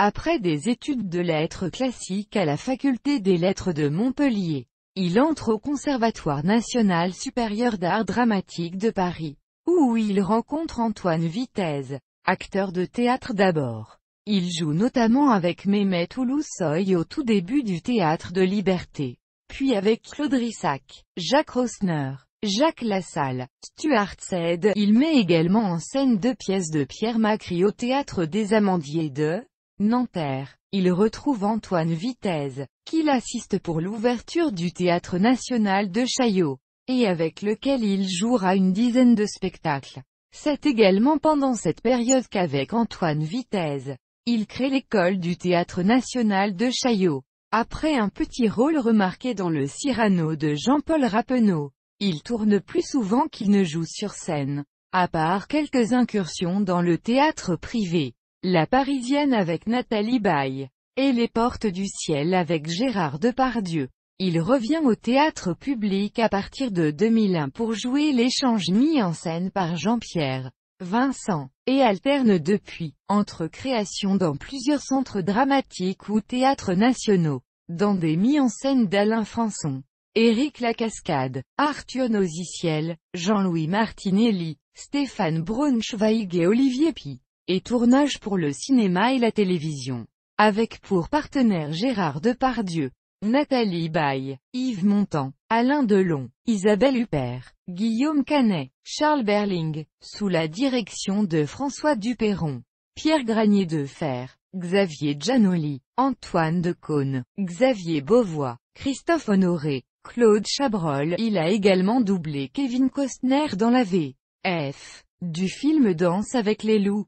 Après des études de lettres classiques à la faculté des lettres de Montpellier, il entre au Conservatoire national supérieur d'art dramatique de Paris, où il rencontre Antoine Vitesse, acteur de théâtre d'abord. Il joue notamment avec Memet Oulousoy au tout début du Théâtre de Liberté, puis avec Claude Rissac, Jacques Rosner, Jacques Lassalle, Stuart Said. Il met également en scène deux pièces de Pierre Macri au Théâtre des Amandiers de Nanterre, il retrouve Antoine Vitesse, qui l'assiste pour l'ouverture du Théâtre National de Chaillot, et avec lequel il jouera une dizaine de spectacles. C'est également pendant cette période qu'avec Antoine Vitesse, il crée l'école du Théâtre National de Chaillot. Après un petit rôle remarqué dans le Cyrano de Jean-Paul Rappeneau, il tourne plus souvent qu'il ne joue sur scène, à part quelques incursions dans le théâtre privé. La Parisienne avec Nathalie Baye. Et Les Portes du Ciel avec Gérard Depardieu. Il revient au théâtre public à partir de 2001 pour jouer l'échange mis en scène par Jean-Pierre Vincent, et alterne depuis, entre créations dans plusieurs centres dramatiques ou théâtres nationaux, dans des mis en scène d'Alain Françon, Éric Lacascade, Arthur Noziciel, Jean-Louis Martinelli, Stéphane Braunschweig et Olivier Pi et tournage pour le cinéma et la télévision. Avec pour partenaires Gérard Depardieu, Nathalie Baye, Yves Montand, Alain Delon, Isabelle Huppert, Guillaume Canet, Charles Berling, sous la direction de François Duperron, Pierre Granier de Fer, Xavier Giannoli, Antoine de Caunes, Xavier Beauvois, Christophe Honoré, Claude Chabrol. Il a également doublé Kevin Costner dans la V.F. F. du film Danse avec les loups.